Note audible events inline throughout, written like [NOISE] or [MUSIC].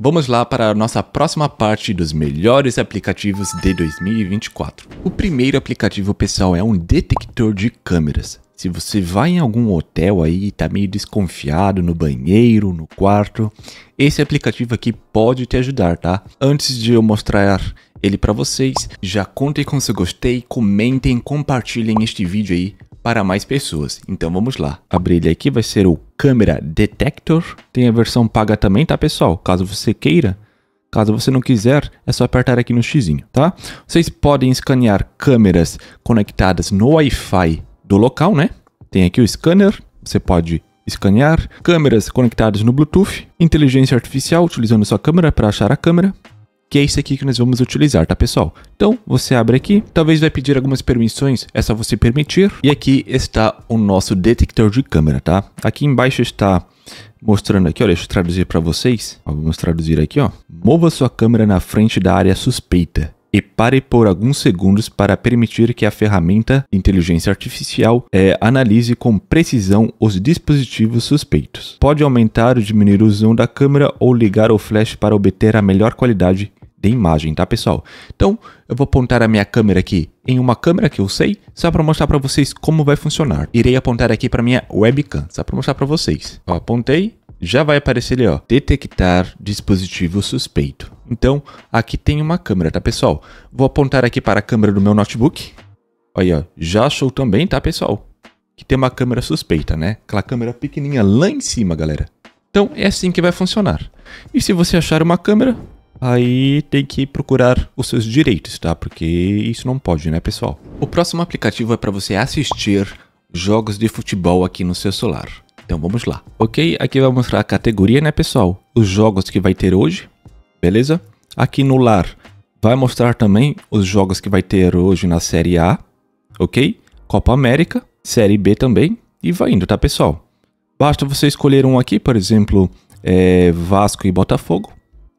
Vamos lá para a nossa próxima parte dos melhores aplicativos de 2024. O primeiro aplicativo, pessoal, é um detector de câmeras. Se você vai em algum hotel aí e tá meio desconfiado no banheiro, no quarto, esse aplicativo aqui pode te ajudar, tá? Antes de eu mostrar ele para vocês, já contem com seu gostei, comentem, compartilhem este vídeo aí para mais pessoas. Então vamos lá. Abrir ele aqui vai ser o Câmera Detector. Tem a versão paga também, tá pessoal? Caso você queira. Caso você não quiser, é só apertar aqui no X, tá? Vocês podem escanear câmeras conectadas no Wi-Fi do local, né? Tem aqui o scanner, você pode escanear. Câmeras conectadas no Bluetooth. Inteligência artificial, utilizando sua câmera para achar a câmera que é esse aqui que nós vamos utilizar, tá pessoal? Então, você abre aqui, talvez vai pedir algumas permissões, é só você permitir. E aqui está o nosso detector de câmera, tá? Aqui embaixo está mostrando aqui, olha, deixa eu traduzir para vocês. Ó, vamos traduzir aqui, ó. Mova sua câmera na frente da área suspeita e pare por alguns segundos para permitir que a ferramenta inteligência artificial é, analise com precisão os dispositivos suspeitos. Pode aumentar ou diminuir o zoom da câmera ou ligar o flash para obter a melhor qualidade de imagem, tá pessoal? Então eu vou apontar a minha câmera aqui em uma câmera que eu sei, só para mostrar para vocês como vai funcionar. Irei apontar aqui para minha webcam, só para mostrar para vocês. Ó, apontei, já vai aparecer ali, ó, detectar dispositivo suspeito. Então aqui tem uma câmera, tá pessoal? Vou apontar aqui para a câmera do meu notebook. Aí, ó, já achou também, tá pessoal? Que tem uma câmera suspeita, né? Aquela câmera pequenininha lá em cima, galera. Então é assim que vai funcionar. E se você achar uma câmera, aí tem que procurar os seus direitos, tá? Porque isso não pode, né, pessoal? O próximo aplicativo é para você assistir jogos de futebol aqui no seu celular. Então vamos lá. Ok, aqui vai mostrar a categoria, né, pessoal? Os jogos que vai ter hoje, beleza? Aqui no lar vai mostrar também os jogos que vai ter hoje na Série A, ok? Copa América, Série B também e vai indo, tá, pessoal? Basta você escolher um aqui, por exemplo, é Vasco e Botafogo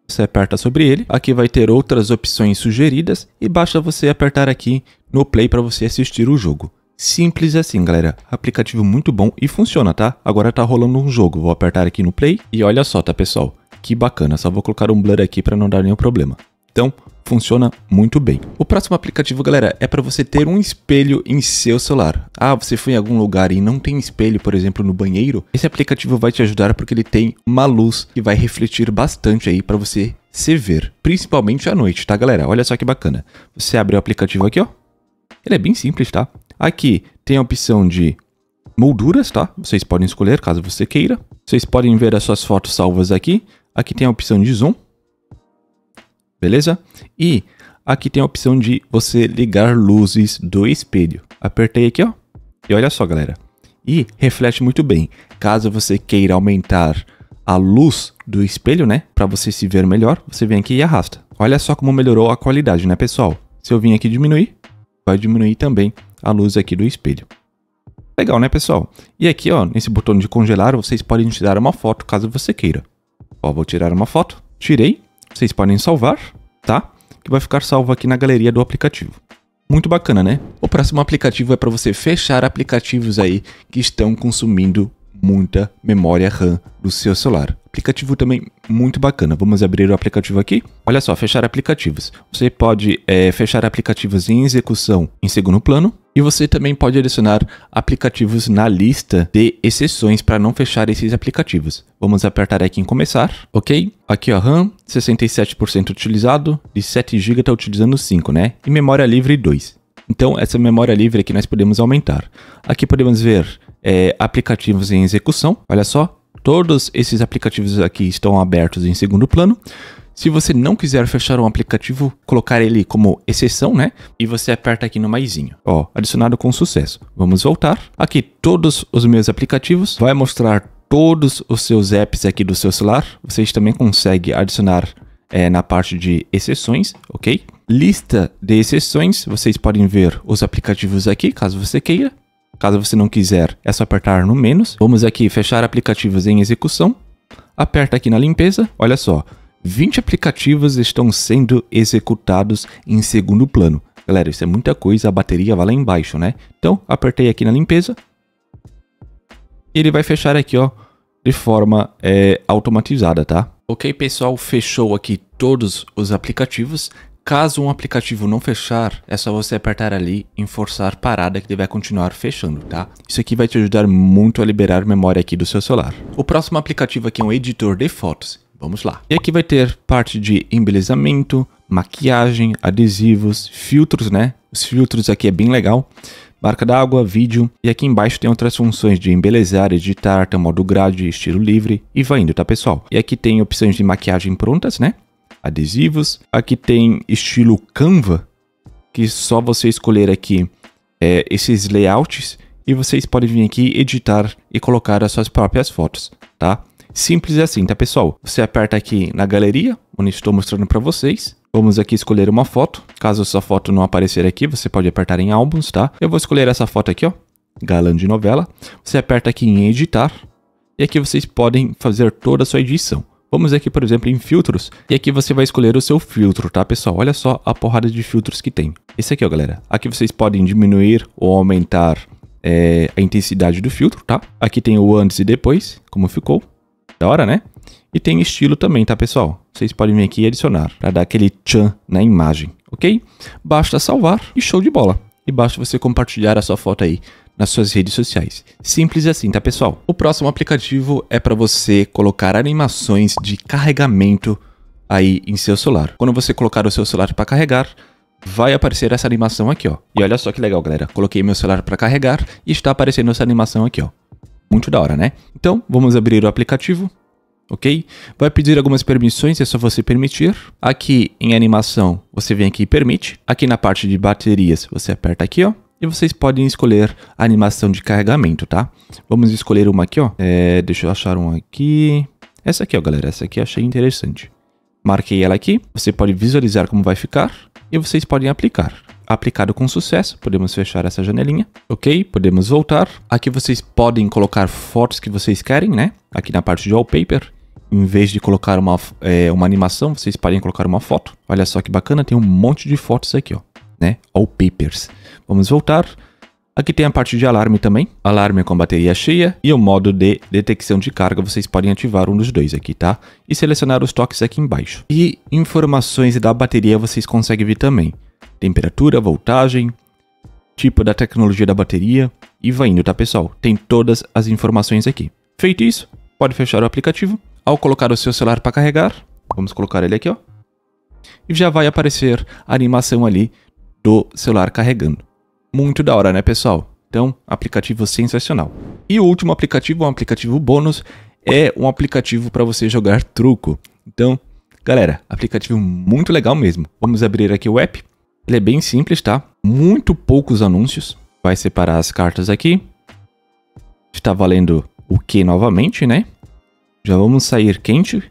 você aperta sobre ele. Aqui vai ter outras opções sugeridas e basta você apertar aqui no play para você assistir o jogo. Simples assim, galera. Aplicativo muito bom e funciona, tá? Agora tá rolando um jogo. Vou apertar aqui no play e olha só, tá, pessoal? Que bacana. Só vou colocar um blur aqui para não dar nenhum problema. Então, funciona muito bem. O próximo aplicativo, galera, é para você ter um espelho em seu celular. Ah, você foi em algum lugar e não tem espelho, por exemplo, no banheiro? Esse aplicativo vai te ajudar porque ele tem uma luz que vai refletir bastante aí para você se ver, principalmente à noite, tá, galera? Olha só que bacana. Você abre o aplicativo aqui, ó. Ele é bem simples, tá? Aqui tem a opção de molduras, tá? Vocês podem escolher caso você queira. Vocês podem ver as suas fotos salvas aqui. Aqui tem a opção de zoom beleza? E aqui tem a opção de você ligar luzes do espelho. Apertei aqui, ó. E olha só, galera. E reflete muito bem. Caso você queira aumentar a luz do espelho, né? Para você se ver melhor, você vem aqui e arrasta. Olha só como melhorou a qualidade, né, pessoal? Se eu vim aqui diminuir, vai diminuir também a luz aqui do espelho. Legal, né, pessoal? E aqui, ó, nesse botão de congelar, vocês podem tirar uma foto caso você queira. Ó, vou tirar uma foto. Tirei vocês podem salvar, tá? Que vai ficar salvo aqui na galeria do aplicativo. Muito bacana, né? O próximo aplicativo é para você fechar aplicativos aí que estão consumindo muita memória RAM do seu celular. Aplicativo também muito bacana. Vamos abrir o aplicativo aqui. Olha só, fechar aplicativos. Você pode é, fechar aplicativos em execução em segundo plano. E você também pode adicionar aplicativos na lista de exceções para não fechar esses aplicativos. Vamos apertar aqui em começar, ok? Aqui ó, RAM, 67% utilizado, de 7 GB está utilizando 5, né? E memória livre 2. Então, essa memória livre aqui nós podemos aumentar. Aqui podemos ver é, aplicativos em execução, olha só, Todos esses aplicativos aqui estão abertos em segundo plano. Se você não quiser fechar um aplicativo, colocar ele como exceção, né? E você aperta aqui no maisinho. Ó, adicionado com sucesso. Vamos voltar. Aqui todos os meus aplicativos. Vai mostrar todos os seus apps aqui do seu celular. Vocês também conseguem adicionar é, na parte de exceções, ok? Lista de exceções, vocês podem ver os aplicativos aqui, caso você queira. Caso você não quiser, é só apertar no menos. Vamos aqui fechar aplicativos em execução. Aperta aqui na limpeza, olha só. 20 aplicativos estão sendo executados em segundo plano. Galera, isso é muita coisa, a bateria vai lá embaixo, né? Então, apertei aqui na limpeza. Ele vai fechar aqui, ó, de forma é, automatizada, tá? Ok, pessoal, fechou aqui todos os aplicativos. Caso um aplicativo não fechar, é só você apertar ali em forçar parada que ele vai continuar fechando, tá? Isso aqui vai te ajudar muito a liberar memória aqui do seu celular. O próximo aplicativo aqui é um editor de fotos. Vamos lá. E aqui vai ter parte de embelezamento, maquiagem, adesivos, filtros, né? Os filtros aqui é bem legal. Marca d'água, vídeo. E aqui embaixo tem outras funções de embelezar, editar, tem modo grade, estilo livre e vai indo, tá pessoal? E aqui tem opções de maquiagem prontas, né? adesivos. Aqui tem estilo Canva, que só você escolher aqui é, esses layouts e vocês podem vir aqui editar e colocar as suas próprias fotos, tá? Simples assim, tá pessoal? Você aperta aqui na galeria, onde estou mostrando para vocês. Vamos aqui escolher uma foto. Caso sua foto não aparecer aqui, você pode apertar em álbuns, tá? Eu vou escolher essa foto aqui, ó. Galã de novela. Você aperta aqui em editar. E aqui vocês podem fazer toda a sua edição. Vamos aqui, por exemplo, em filtros. E aqui você vai escolher o seu filtro, tá, pessoal? Olha só a porrada de filtros que tem. Esse aqui, ó, galera. Aqui vocês podem diminuir ou aumentar é, a intensidade do filtro, tá? Aqui tem o antes e depois, como ficou. Da hora, né? E tem estilo também, tá, pessoal? Vocês podem vir aqui e adicionar para dar aquele tchan na imagem, ok? Basta salvar e show de bola. E basta você compartilhar a sua foto aí nas suas redes sociais. Simples assim, tá pessoal? O próximo aplicativo é para você colocar animações de carregamento aí em seu celular. Quando você colocar o seu celular para carregar, vai aparecer essa animação aqui, ó. E olha só que legal, galera. Coloquei meu celular para carregar e está aparecendo essa animação aqui, ó. Muito da hora, né? Então, vamos abrir o aplicativo, ok? Vai pedir algumas permissões, é só você permitir. Aqui em animação, você vem aqui e permite. Aqui na parte de baterias, você aperta aqui, ó. E vocês podem escolher a animação de carregamento, tá? Vamos escolher uma aqui, ó. É, deixa eu achar uma aqui. Essa aqui, ó, galera. Essa aqui eu achei interessante. Marquei ela aqui. Você pode visualizar como vai ficar. E vocês podem aplicar. Aplicado com sucesso. Podemos fechar essa janelinha. Ok, podemos voltar. Aqui vocês podem colocar fotos que vocês querem, né? Aqui na parte de wallpaper em vez de colocar uma, é, uma animação, vocês podem colocar uma foto. Olha só que bacana, tem um monte de fotos aqui, ó né? All papers. Vamos voltar. Aqui tem a parte de alarme também. Alarme com bateria cheia e o modo de detecção de carga. Vocês podem ativar um dos dois aqui, tá? E selecionar os toques aqui embaixo. E informações da bateria vocês conseguem ver também. Temperatura, voltagem, tipo da tecnologia da bateria. E vai indo, tá pessoal? Tem todas as informações aqui. Feito isso, pode fechar o aplicativo. Ao colocar o seu celular para carregar, vamos colocar ele aqui, ó. E já vai aparecer a animação ali do celular carregando. Muito da hora, né, pessoal? Então, aplicativo sensacional. E o último aplicativo, um aplicativo bônus, é um aplicativo para você jogar truco. Então, galera, aplicativo muito legal mesmo. Vamos abrir aqui o app. Ele é bem simples, tá? Muito poucos anúncios. Vai separar as cartas aqui. Está valendo o que novamente, né? Já vamos sair quente.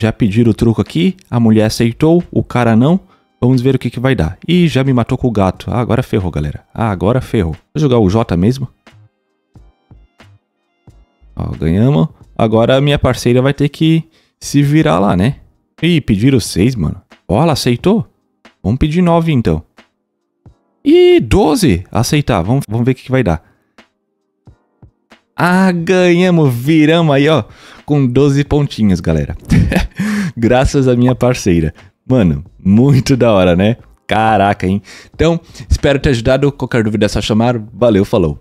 Já pedir o truco aqui, a mulher aceitou, o cara não. Vamos ver o que, que vai dar. Ih, já me matou com o gato. Ah, agora ferrou, galera. Ah, agora ferrou. Vou jogar o J mesmo. Ó, ganhamos. Agora a minha parceira vai ter que se virar lá, né? Ih, pediram seis, mano. Ó, ela aceitou? Vamos pedir nove, então. Ih, doze. Aceitar. Vamos, vamos ver o que, que vai dar. Ah, ganhamos, viramos aí, ó, com 12 pontinhos, galera. [LAUGHS] Graças à minha parceira. Mano, muito da hora, né? Caraca, hein? Então, espero ter ajudado. Qualquer dúvida é só chamar. Valeu, falou.